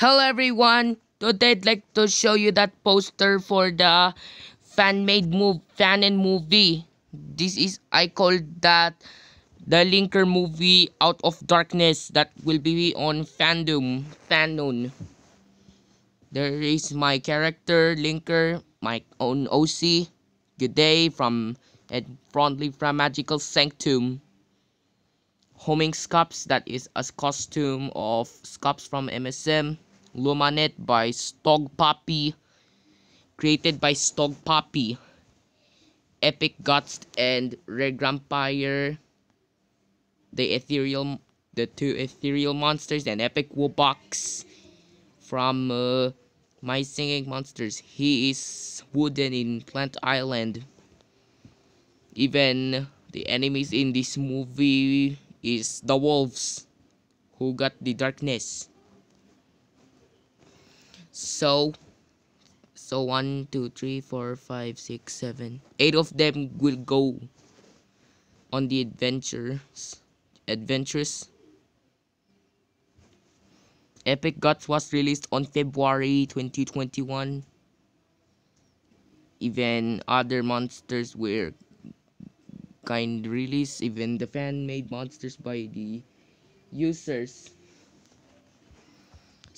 Hello everyone! Today I'd like to show you that poster for the fan-made move fan and movie. This is I call that the linker movie out of darkness that will be on fandom fanon. There is my character linker, my own OC. Good day from and frontly from magical sanctum homing scops. that is a costume of scops from MSM Lumanet by Stogpapi, created by Stogpapi, Epic Guts and Red Vampire, the ethereal, the two ethereal monsters, and Epic Wobox from uh, My Singing Monsters. He is wooden in Plant Island. Even the enemies in this movie is the wolves who got the darkness. So, so one, two, three, four, five, six, seven, eight of them will go on the adventures. Adventures. Epic Gods was released on February 2021. Even other monsters were kind released, even the fan made monsters by the users.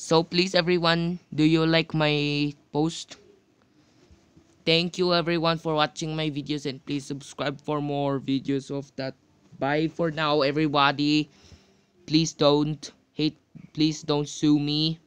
So please everyone, do you like my post? Thank you everyone for watching my videos and please subscribe for more videos of that. Bye for now everybody. Please don't hate, please don't sue me.